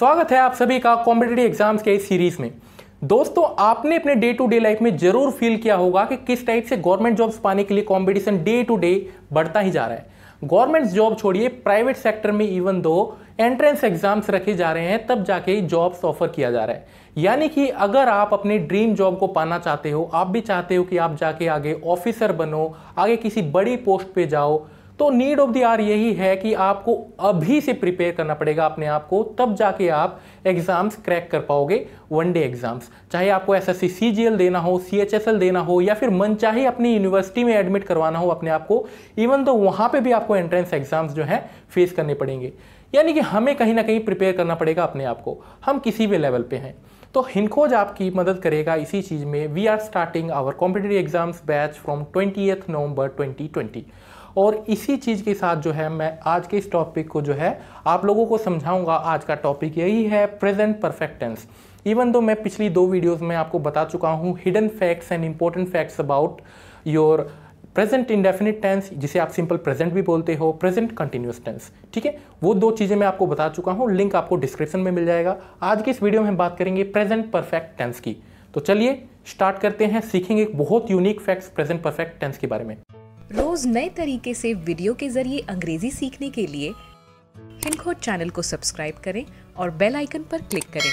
स्वागत है आप सभी का कॉम्पिटेटिव एग्जाम्स के इस सीरीज में दोस्तों आपने अपने डे टू डे लाइफ में जरूर फील किया होगा कि किस टाइप से गवर्नमेंट जॉब्स पाने के लिए कंपटीशन डे टू डे बढ़ता ही जा रहा है गवर्नमेंट जॉब छोड़िए प्राइवेट सेक्टर में इवन दो एंट्रेंस एग्जाम्स रखे जा रहे हैं तब जाके जॉब्स ऑफर किया जा रहा है यानी कि अगर आप अपने ड्रीम जॉब को पाना चाहते हो आप भी चाहते हो कि आप जाके आगे ऑफिसर बनो आगे किसी बड़ी पोस्ट पे जाओ तो नीड ऑफ द आर यही है कि आपको अभी से प्रिपेयर करना पड़ेगा अपने आप को तब जाके आप एग्ज़ाम्स क्रैक कर पाओगे वन डे एग्ज़ाम्स चाहे आपको एस एस सी देना हो सी देना हो या फिर मन चाहे अपनी यूनिवर्सिटी में एडमिट करवाना हो अपने आप को इवन तो वहां पर भी आपको एंट्रेंस एग्ज़ाम्स जो है फेस करने पड़ेंगे यानी कि हमें कहीं ना कहीं प्रिपेयर करना पड़ेगा अपने आप को हम किसी भी लेवल पे हैं तो हिनखोज आपकी मदद करेगा इसी चीज़ में we are starting our competitive exams batch from twenty November twenty और इसी चीज़ के साथ जो है मैं आज के इस टॉपिक को जो है आप लोगों को समझाऊंगा आज का टॉपिक यही है present perfect tense even though मैं पिछली दो वीडियोस में आपको बता चुका हूँ hidden facts and important facts about your present indefinite tense जिसे आप सिंपल प्रेजेंट भी बोलते हो प्रेजेंट कंटिन्यूस टेंस ठीक है वो दो चीज़ें मैं आपको बता चुका हूँ लिंक आपको डिस्क्रिप्शन में मिल जाएगा आज की इस वीडियो में हम बात करेंगे प्रेजेंट परफेक्ट टेंस की तो चलिए स्टार्ट करते हैं सीखेंगे बहुत unique facts present perfect tense के बारे में रोज नए तरीके से वीडियो के जरिए अंग्रेजी सीखने के लिए हिंदखोज चैनल को सब्सक्राइब करें और बेल आइकन पर क्लिक करें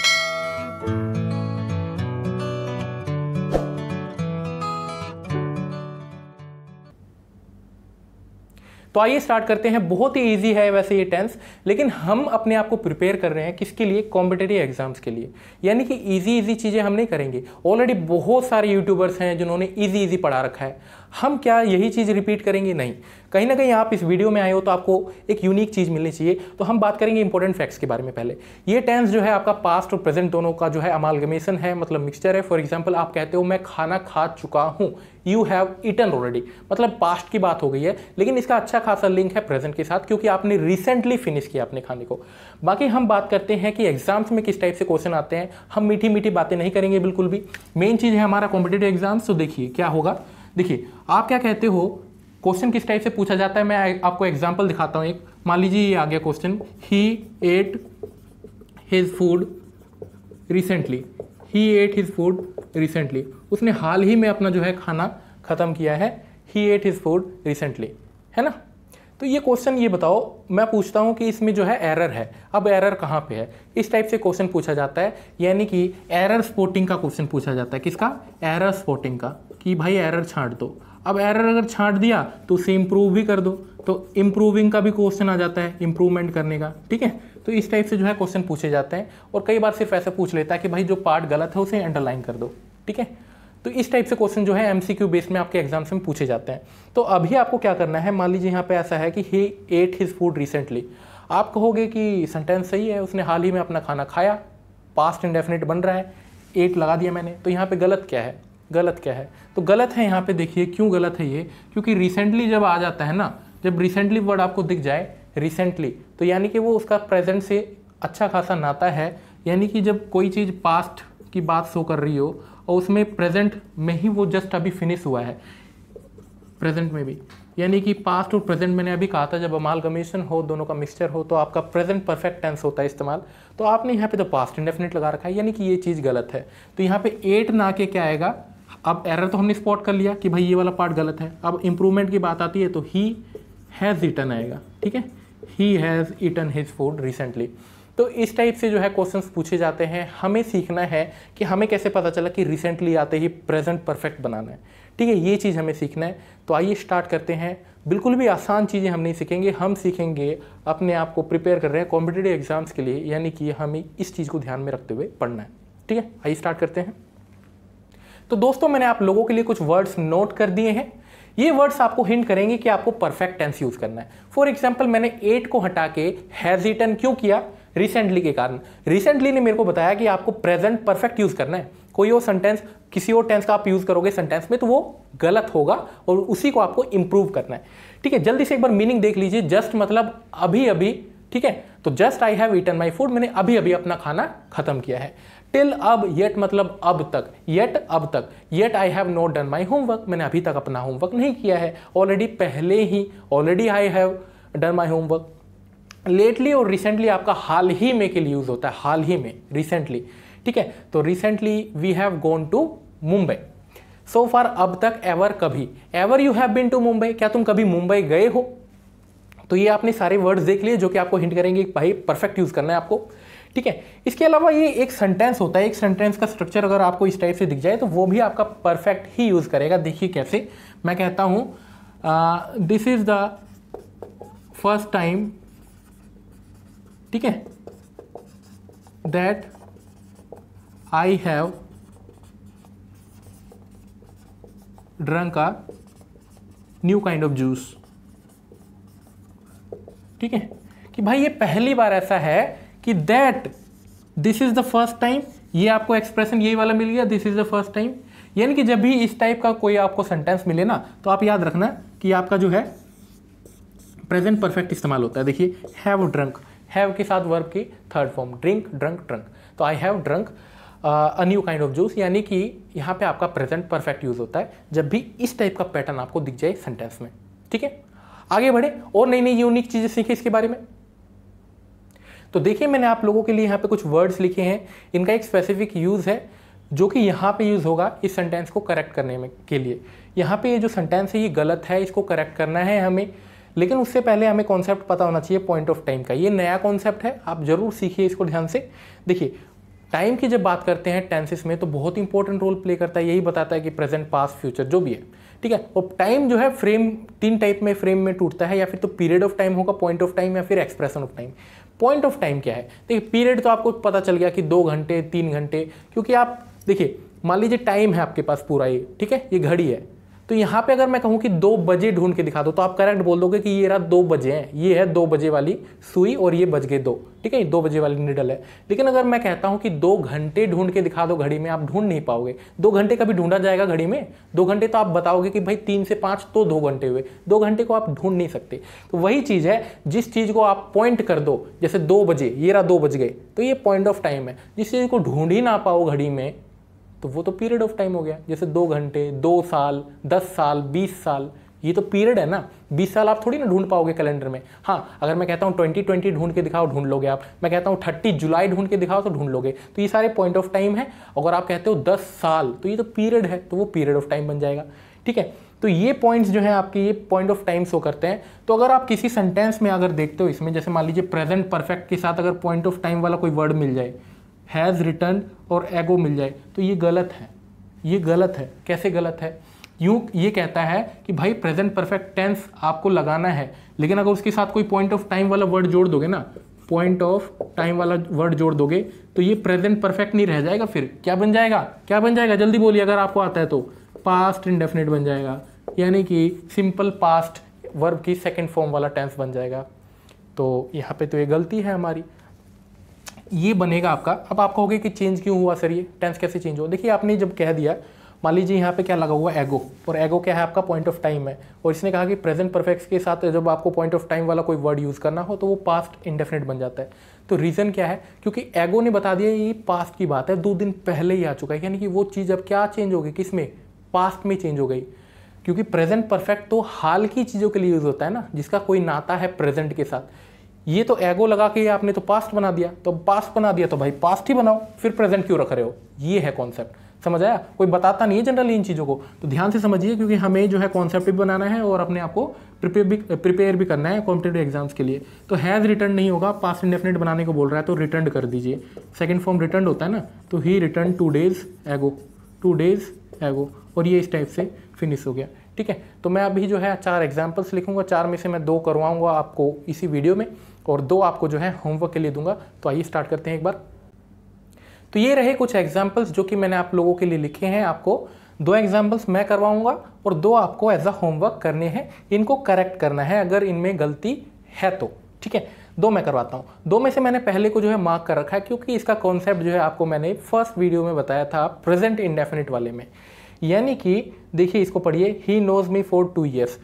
तो आइए स्टार्ट करते हैं बहुत ही इजी है वैसे ये टेंस लेकिन हम अपने आप को प्रिपेयर कर रहे हैं किसके लिए कॉम्पिटेटिव एग्जाम्स के लिए यानी कि इजी इजी चीज़ें हम नहीं करेंगे ऑलरेडी बहुत सारे यूट्यूबर्स हैं जिन्होंने इजी इजी पढ़ा रखा है हम क्या यही चीज़ रिपीट करेंगे नहीं कहीं ना कहीं आप इस वीडियो में आए हो तो आपको एक यूनिक चीज़ मिलनी चाहिए तो हम बात करेंगे इंपॉर्टेंट फैक्ट्स के बारे में पहले ये टेंस जो है आपका पास्ट और प्रेजेंट दोनों का जो है अमालगमेशन है मतलब मिक्सचर है फॉर एग्जाम्पल आप कहते हो मैं खाना खा चुका हूँ यू हैव इटन ऑलरेडी मतलब पास्ट की बात हो गई है लेकिन इसका अच्छा खासा लिंक है प्रेजेंट के साथ क्योंकि आपने रिसेंटली फिनिश किया अपने खाने को बाकी हम बात करते हैं कि एग्जाम्स में किस टाइप से क्वेश्चन आते हैं हम मीठी मीठी बातें नहीं करेंगे बिल्कुल भी मेन चीज़ है हमारा कॉम्पिटेटिव एग्जाम्स तो देखिए क्या होगा देखिए आप क्या कहते हो क्वेश्चन किस टाइप से पूछा जाता है मैं आपको एग्जाम्पल दिखाता हूँ एक मान लीजिए ये आ गया question he ate his food recently he ate his food recently उसने हाल ही में अपना जो है खाना ख़त्म किया है he ate his food recently है ना तो ये क्वेश्चन ये बताओ मैं पूछता हूँ कि इसमें जो है एरर है अब एरर कहाँ पे है इस टाइप से क्वेश्चन पूछा जाता है यानी कि एरर स्पोर्टिंग का क्वेश्चन पूछा जाता है किसका एरर स्पोर्टिंग का कि भाई एरर छाँट दो अब एरर अगर छाँट दिया तो उसे इम्प्रूव भी कर दो तो इम्प्रूविंग का भी क्वेश्चन आ जाता है इम्प्रूवमेंट करने का ठीक है तो इस टाइप से जो है क्वेश्चन पूछे जाते हैं और कई बार सिर्फ ऐसा पूछ लेता है कि भाई जो पार्ट गलत है उसे अंडरलाइन कर दो ठीक है तो इस टाइप से क्वेश्चन जो है एमसीक्यू बेस्ड में आपके एग्जाम्स में पूछे जाते हैं तो अभी आपको क्या करना है मान लीजिए यहाँ पे ऐसा है कि he ate his food recently आप कहोगे कि सेंटेंस सही है उसने हाल ही में अपना खाना खाया पास्ट इंडेफिनेट बन रहा है एट लगा दिया मैंने तो यहाँ पे गलत क्या है गलत क्या है तो गलत है यहाँ पे देखिए क्यों गलत है ये क्योंकि रिसेंटली जब आ जाता है ना जब रिसेंटली वर्ड आपको दिख जाए रिसेंटली तो यानी कि वो उसका प्रेजेंट से अच्छा खासा नाता है यानी कि जब कोई चीज़ पास्ट की बात शो कर रही हो और उसमें प्रेजेंट में ही वो जस्ट अभी फिनिश हुआ है प्रेजेंट में भी यानी कि पास्ट और प्रेजेंट मैंने अभी कहा था जब अमाल कमीशन हो दोनों का मिक्सचर हो तो आपका प्रेजेंट परफेक्ट टेंस होता है इस्तेमाल तो आपने यहाँ पे तो पास्ट इंडेफिनिट लगा रखा है यानी कि ये चीज़ गलत है तो यहाँ पे एट ना के क्या आएगा अब एरर तो हमने स्पॉट कर लिया कि भाई ये वाला पार्ट गलत है अब इम्प्रूवमेंट की बात आती है तो ही हैज़ इटन आएगा ठीक है he has eaten his food recently तो इस टाइप से जो है क्वेश्चंस पूछे जाते हैं हमें सीखना है कि हमें कैसे पता चला कि रिसेंटली आते ही प्रेजेंट परफेक्ट बनाना है ठीक है ये चीज़ हमें सीखना है तो आइए स्टार्ट करते हैं बिल्कुल भी आसान चीज़ें हम नहीं सीखेंगे हम सीखेंगे अपने आप को प्रिपेयर कर रहे हैं कॉम्पिटेटिव एग्जाम्स के लिए यानी कि हमें इस चीज़ को ध्यान में रखते हुए पढ़ना है ठीक है आइए स्टार्ट करते हैं तो दोस्तों मैंने आप लोगों के लिए कुछ वर्ड्स नोट कर दिए हैं ये वर्ड्स आपको हिंट करेंगे कि आपको परफेक्ट टेंस यूज़ करना है फॉर एग्जाम्पल मैंने एट को हटा के हैज़ रिटर्न क्यों किया रिसेंटली के कारण रिसेंटली ने मेरे को बताया कि आपको प्रेजेंट परफेक्ट यूज़ करना है कोई और सेंटेंस किसी और टेंस का आप यूज़ करोगे सेंटेंस में तो वो गलत होगा और उसी को आपको इंप्रूव करना है ठीक है जल्दी से एक बार मीनिंग देख लीजिए जस्ट मतलब अभी अभी ठीक है तो just I have eaten my food मैंने अभी अभी अपना खाना खत्म किया है टिल अब येट मतलब अब तक येट अब तक yet I have not done my homework मैंने अभी तक अपना होमवर्क नहीं किया है ऑलरेडी पहले ही already I have done my homework lately और रिसेंटली आपका हाल ही में के लिए यूज होता है हाल ही में रिसेंटली ठीक है तो recently we have gone to Mumbai so far अब तक एवर कभी ever you have been to Mumbai क्या तुम कभी मुंबई गए हो तो ये आपने सारे वर्ड्स देख लिए जो कि आपको हिंट करेंगे भाई परफेक्ट यूज़ करना है आपको ठीक है इसके अलावा ये एक सेंटेंस होता है एक सेंटेंस का स्ट्रक्चर अगर आपको इस टाइप से दिख जाए तो वो भी आपका परफेक्ट ही यूज़ करेगा देखिए कैसे मैं कहता हूँ this is the first time ठीक है that I have drunk a new kind of juice ठीक है कि भाई ये पहली बार ऐसा है कि that this is the first time ये आपको एक्सप्रेशन यही वाला मिल गया this is the first time यानी कि जब भी इस टाइप का कोई आपको सेंटेंस मिले ना तो आप याद रखना कि आपका जो है प्रेजेंट परफेक्ट इस्तेमाल होता है देखिए हैव ड्रंक हैव के साथ वर्ब की third form drink drunk drunk तो I have drunk a new kind of juice यानी कि यहाँ पे आपका प्रेजेंट परफेक्ट यूज़ होता है जब भी इस टाइप का पैटर्न आपको दिख जाए सेंटेंस में ठीक है आगे बढ़े और नई नई यूनिक चीज़ें सीखे इसके बारे में तो देखिए मैंने आप लोगों के लिए यहाँ पे कुछ वर्ड्स लिखे हैं इनका एक स्पेसिफिक यूज़ है जो कि यहां पे यूज़ होगा इस सेंटेंस को करेक्ट करने में के लिए यहाँ पे ये यह जो सेंटेंस है ये गलत है इसको करेक्ट करना है हमें लेकिन उससे पहले हमें कॉन्सेप्ट पता होना चाहिए पॉइंट ऑफ टाइम का ये नया कॉन्सेप्ट है आप ज़रूर सीखिए इसको ध्यान से देखिए टाइम की जब बात करते हैं टेंसिस में तो बहुत इंपॉर्टेंट रोल प्ले करता है यही बताता है कि प्रेजेंट पास्ट फ्यूचर जो भी है ठीक है और टाइम जो है फ्रेम तीन टाइप में फ्रेम में टूटता है या फिर तो पीरियड ऑफ टाइम होगा पॉइंट ऑफ टाइम या फिर expression of time point of time क्या है देखिए पीरियड तो आपको पता चल गया कि दो घंटे तीन घंटे क्योंकि आप देखिए मान लीजिए टाइम है आपके पास पूरा ये ठीक है ये घड़ी है तो यहाँ पे अगर मैं कहूँ कि दो बजे ढूंढ के दिखा दो तो आप करेक्ट बोल दोगे कि ये रहा दो बजे हैं ये है दो बजे वाली सुई और ये बज गए दो ठीक है ये दो बजे वाली निडल है लेकिन अगर मैं कहता हूँ कि दो घंटे ढूंढ के दिखा दो घड़ी में आप ढूंढ नहीं पाओगे दो घंटे कभी ढूंढा जाएगा घड़ी में दो घंटे तो आप बताओगे कि भाई तीन से पाँच तो दो घंटे हुए दो घंटे को आप ढूंढ नहीं सकते तो वही चीज़ है जिस चीज़ को आप पॉइंट कर दो जैसे दो बजे ये रहा दो बज गए तो ये पॉइंट ऑफ टाइम है जिस चीज़ को ढूंढ ही ना पाओ घड़ी में तो वो तो पीरियड ऑफ टाइम हो गया जैसे दो घंटे दो साल दस साल बीस साल ये तो पीरियड है ना बीस साल आप थोड़ी ना ढूंढ पाओगे कैलेंडर में हाँ अगर मैं कहता हूँ ट्वेंटी ट्वेंटी ढूंढ के दिखाओ ढूंढ लोगे आप मैं कहता हूँ थर्टी जुलाई ढूंढ के दिखाओ तो ढूंढ लोगे तो ये सारे पॉइंट ऑफ टाइम है अगर आप कहते हो दस साल तो ये तो पीरियड है तो वो पीरियड ऑफ टाइम बन जाएगा ठीक है तो ये पॉइंट्स जो है आपके ये पॉइंट ऑफ टाइम शो करते हैं तो अगर आप किसी सेंटेंस में अगर देखते हो इसमें जैसे मान लीजिए प्रेजेंट परफेक्ट के साथ अगर पॉइंट ऑफ टाइम वाला कोई वर्ड मिल जाए हैज़ रिटर्न और एगो मिल जाए तो ये गलत है ये गलत है कैसे गलत है यूँ ये कहता है कि भाई प्रेजेंट परफेक्ट टेंस आपको लगाना है लेकिन अगर उसके साथ कोई पॉइंट ऑफ टाइम वाला वर्ड जोड़ दोगे ना पॉइंट ऑफ टाइम वाला वर्ड जोड़ दोगे तो ये प्रेजेंट परफेक्ट नहीं रह जाएगा फिर क्या बन जाएगा क्या बन जाएगा जल्दी बोलिए अगर आपको आता है तो पास्ट इंडेफिनेट बन जाएगा यानी कि सिंपल पास्ट वर्ब की सेकेंड फॉर्म वाला टेंस बन जाएगा तो यहाँ पे तो ये गलती है हमारी ये बनेगा आपका अब आप कहोगे कि चेंज क्यों हुआ सर ये टेंस कैसे चेंज हुआ देखिए आपने जब कह दिया मान लीजिए यहाँ पे क्या लगा हुआ एगो और एगो क्या है आपका पॉइंट ऑफ टाइम है और इसने कहा कि प्रेजेंट परफेक्ट के साथ जब आपको पॉइंट ऑफ टाइम वाला कोई वर्ड यूज़ करना हो तो वो पास्ट इंडेफिनेट बन जाता है तो रीज़न क्या है क्योंकि एगो ने बता दिया ये पास्ट की बात है दो दिन पहले ही आ चुका है यानी कि वो चीज़ अब क्या चेंज हो गई किस में पास्ट में चेंज हो गई क्योंकि प्रेजेंट परफेक्ट तो हाल की चीज़ों के लिए यूज़ होता है ना जिसका कोई नाता है प्रेजेंट के साथ ये तो एगो लगा के आपने तो पास्ट बना दिया तो पास्ट बना दिया तो भाई पास्ट ही बनाओ फिर प्रेजेंट क्यों रख रहे हो ये है कॉन्सेप्ट समझ आया कोई बताता नहीं है जनरली इन चीज़ों को तो ध्यान से समझिए क्योंकि हमें जो है कॉन्सेप्ट भी बनाना है और अपने आपको प्रिपेयर भी प्रिपेयर भी करना है कॉम्पिटेटिव एग्जाम्स के लिए तो हैज़ रिटर्न नहीं होगा पास्ट इंडेफिनेट बनाने को बोल रहा है तो रिटर्न कर दीजिए सेकेंड फॉर्म रिटर्न होता है ना तो he return two days ago two days ago और ये इस टाइप से फिनिश हो गया ठीक है तो मैं अभी जो है चार एग्जाम्पल्स लिखूंगा चार में से मैं दो करवाऊंगा आपको इसी वीडियो में और दो आपको जो है होमवर्क के लिए दूंगा तो आइए स्टार्ट करते हैं एक बार तो ये रहे कुछ एग्जाम्पल्स जो कि मैंने आप लोगों के लिए लिखे हैं आपको दो एग्जाम्पल्स मैं करवाऊंगा और दो आपको एज अ होमवर्क करने हैं इनको करेक्ट करना है अगर इनमें गलती है तो ठीक है दो मैं करवाता हूँ दो में से मैंने पहले को जो है मार्क कर रखा है क्योंकि इसका कॉन्सेप्ट जो है आपको मैंने फर्स्ट वीडियो में बताया था प्रेजेंट इंडेफिनिट वाले में यानी कि देखिए इसको पढ़िए he knows me for two years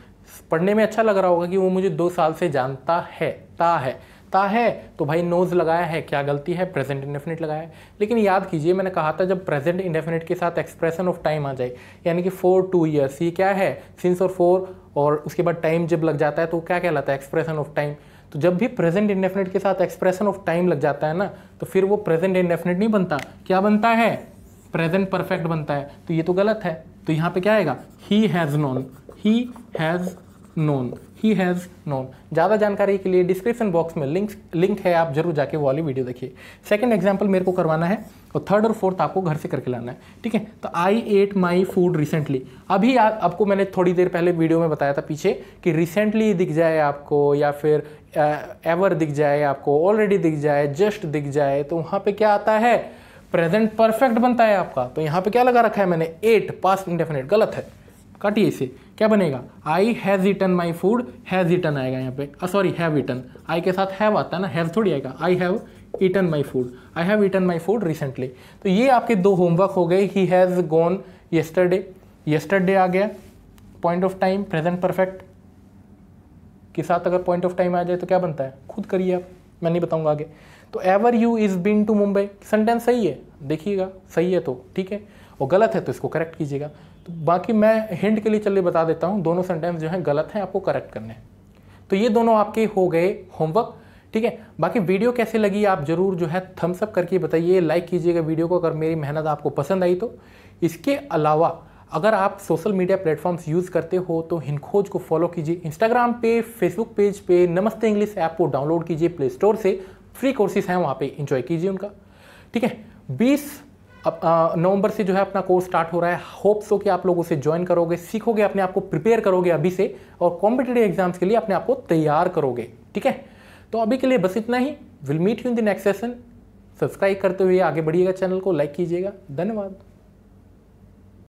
पढ़ने में अच्छा लग रहा होगा कि वो मुझे दो साल से जानता है ता है ता है तो भाई नोज़ लगाया है क्या गलती है प्रेजेंट इंडेफिनिट लगाया है लेकिन याद कीजिए मैंने कहा था जब प्रेजेंट इंडेफिनिट के साथ एक्सप्रेशन ऑफ टाइम आ जाए यानी कि फोर टू ईयर्स ये क्या है सिंस और फोर और उसके बाद टाइम जब लग जाता है तो क्या कहलाता है एक्सप्रेशन ऑफ टाइम तो जब भी प्रेजेंट इंडेफिनिट के साथ एक्सप्रेशन ऑफ टाइम लग जाता है ना तो फिर वो प्रेजेंट इंडेफिनिट नहीं बनता क्या बनता है प्रेजेंट परफेक्ट बनता है तो ये तो गलत है तो यहाँ पे क्या आएगा he has known he has known he has known ज़्यादा जानकारी के लिए डिस्क्रिप्शन बॉक्स में लिंक लिंक है आप जरूर जाके वो वाली वीडियो देखिए सेकंड एग्जाम्पल मेरे को करवाना है और थर्ड और फोर्थ आपको घर से करके लाना है ठीक है तो I ate my food recently अभी आ, आपको मैंने थोड़ी देर पहले वीडियो में बताया था पीछे कि रिसेंटली दिख जाए आपको या फिर एवर दिख जाए आपको ऑलरेडी दिख जाए जस्ट दिख जाए तो वहाँ पर क्या आता है प्रेजेंट परफेक्ट बनता है आपका तो यहाँ पर क्या लगा रखा है मैंने एट पास्ट इंडेफिनेट गलत है काटिए इसे क्या बनेगा I has eaten my food has eaten आएगा यहाँ पे सॉरी हैव ईटन आई के साथ हैव आता है ना हैव थोड़ी आएगा I have eaten my food I have eaten my food recently तो ये आपके दो होमवर्क हो गए he has gone yesterday yesterday आ गया point of time present perfect के साथ अगर पॉइंट ऑफ टाइम आ जाए तो क्या बनता है खुद करिए आप मैं नहीं बताऊंगा आगे तो ever you is been to Mumbai sentence सही है देखिएगा सही है तो ठीक है और गलत है तो इसको करेक्ट कीजिएगा तो बाकी मैं हिंट के लिए चलिए बता देता हूँ दोनों सेंटेंस जो हैं गलत हैं आपको करेक्ट करने तो ये दोनों आपके हो गए होमवर्क ठीक है बाकी वीडियो कैसे लगी आप ज़रूर जो है थम्सअप करके बताइए लाइक कीजिएगा वीडियो को अगर मेरी मेहनत आपको पसंद आई तो इसके अलावा अगर आप सोशल मीडिया प्लेटफॉर्म्स यूज़ करते हो तो हिनखोज को फॉलो कीजिए इंस्टाग्राम पे फेसबुक पेज पे नमस्ते इंग्लिश ऐप को डाउनलोड कीजिए प्ले स्टोर से फ्री कोर्सेज हैं वहाँ पे इंजॉय कीजिए उनका ठीक है बीस अब नवंबर से जो है अपना कोर्स स्टार्ट हो रहा है होप्स हो कि आप लोग उसे ज्वाइन करोगे सीखोगे अपने आप को प्रिपेयर करोगे अभी से और कॉम्पिटेटिव एग्जाम्स के लिए अपने आप को तैयार करोगे ठीक है तो अभी के लिए बस इतना ही will meet you in the next session subscribe करते हुए आगे बढ़िएगा चैनल को लाइक कीजिएगा धन्यवाद